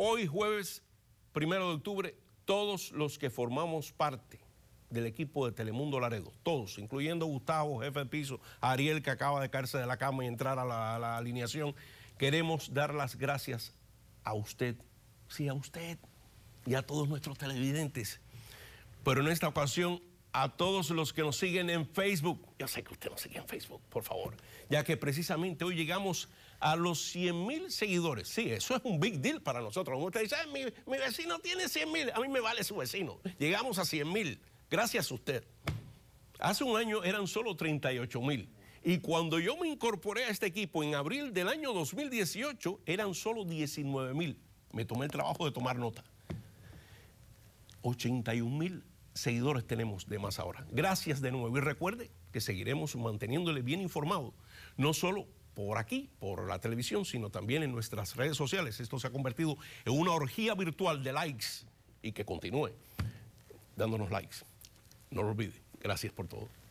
Hoy jueves, primero de octubre, todos los que formamos parte del equipo de Telemundo Laredo, todos, incluyendo Gustavo, jefe de piso, Ariel, que acaba de caerse de la cama y entrar a la, a la alineación, queremos dar las gracias a usted, sí, a usted y a todos nuestros televidentes. Pero en esta ocasión a todos los que nos siguen en Facebook. Yo sé que usted nos sigue en Facebook, por favor, ya que precisamente hoy llegamos a los 100 mil seguidores. Sí, eso es un big deal para nosotros. usted dice, mi, mi, vecino tiene 100 mil, a mí me vale su vecino. Llegamos a 100 mil, gracias a usted. Hace un año eran solo 38 mil. Y cuando yo me incorporé a este equipo en abril del año 2018, eran solo 19 mil. Me tomé el trabajo de tomar nota. 81 mil seguidores tenemos de más ahora. Gracias de nuevo y recuerde que seguiremos manteniéndole bien informado, no solo por aquí, por la televisión, sino también en nuestras redes sociales. Esto se ha convertido en una orgía virtual de likes y que continúe dándonos likes. No lo olvide. Gracias por todo.